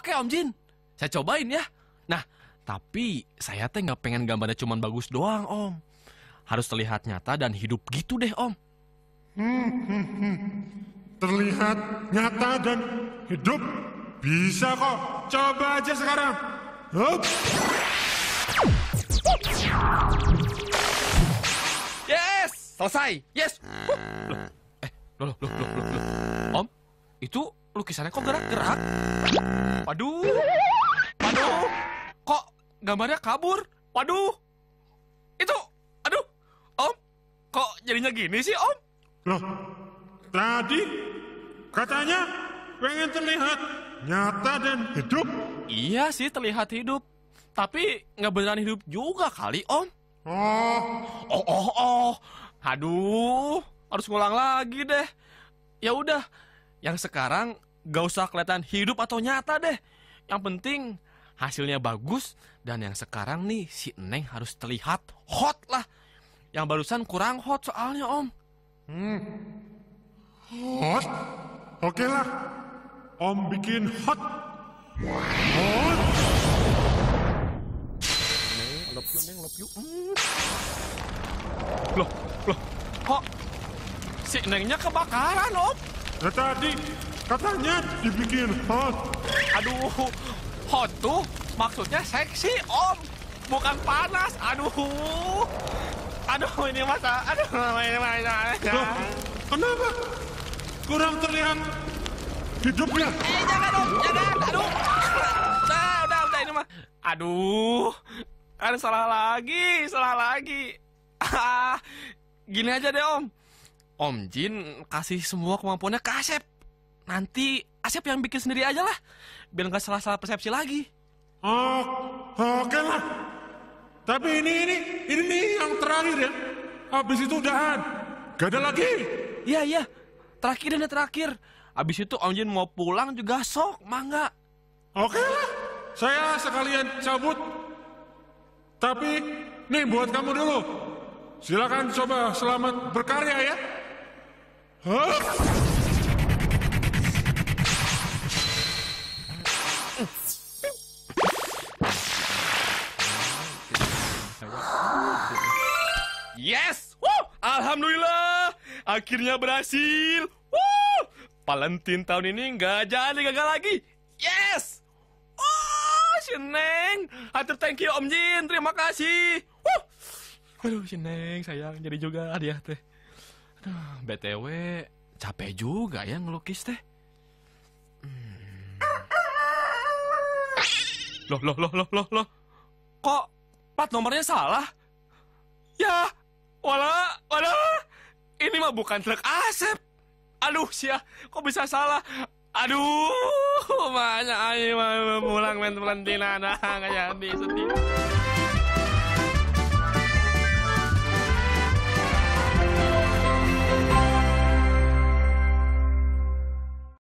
Oke Om Jin, saya cobain ya. Nah, tapi saya teh nggak pengen gambarnya cuma bagus doang Om. Harus terlihat nyata dan hidup gitu deh Om. Hmm, hmm, hmm. Terlihat nyata dan hidup bisa kok. Coba aja sekarang. Hup. Yes, selesai. Yes. Ah. Loh, Eh, loh, loh, loh, loh, loh. Om, itu lukisannya kok gerak-gerak? Waduh, waduh, kok gambarnya kabur? Waduh, itu, aduh, Om, kok jadinya gini sih Om? Loh, tadi katanya pengen terlihat nyata dan hidup. Iya sih terlihat hidup, tapi nggak beneran hidup juga kali Om. Oh, oh, oh, oh, aduh, harus ngulang lagi deh. Ya udah, yang sekarang Gak usah kelihatan hidup atau nyata deh. Yang penting hasilnya bagus dan yang sekarang nih si Neng harus terlihat hot lah. Yang barusan kurang hot soalnya Om. Hmm. Hot? Oke lah. Om bikin hot. Hot. Neng, love you, Neng, love you. Loh, loh, kok si Nengnya kebakaran, Om? Ya tadi Katanya dibikin hot. Aduh, hot tuh maksudnya seksi, Om. Bukan panas. Aduh. Aduh, ini masa. Aduh, ini masa. kenapa? Kurang terlihat hidupnya. Eh, jangan, Om. Jangan. Aduh. Nah, udah, udah ini mah. Aduh. Ada salah lagi, salah lagi. Ah, gini aja deh, Om. Om Jin kasih semua kemampuannya ke Asep. Nanti Asep yang bikin sendiri aja lah, biar nggak salah-salah persepsi lagi. Oh, oke lah. Tapi ini ini ini yang terakhir ya. Habis itu udahan. Gak ada lagi. Iya iya. Terakhir dan terakhir. Habis itu Om Jin mau pulang juga sok, mangga. Oke lah. Saya sekalian cabut. Tapi nih buat kamu dulu. Silakan coba selamat berkarya ya. Huh? Yes! Woo! Alhamdulillah! Akhirnya berhasil! Woo! Valentine tahun ini nggak jadi gagal lagi! Yes! Oh, Seneng! Atur thank you Om Jin, terima kasih! Woo! Aduh, Seneng, sayang, jadi juga hadiah teh. Aduh, BTW, capek juga ya ngelukis teh. Hmm. Loh, loh, loh, loh, loh, loh. Kok plat nomornya salah? Ya, Wala, wala. Ini mah bukan truk Asep. Aduh, sia, kok bisa salah? Aduh, mana ayo pulang main pelantina, nah, nggak jadi sedih.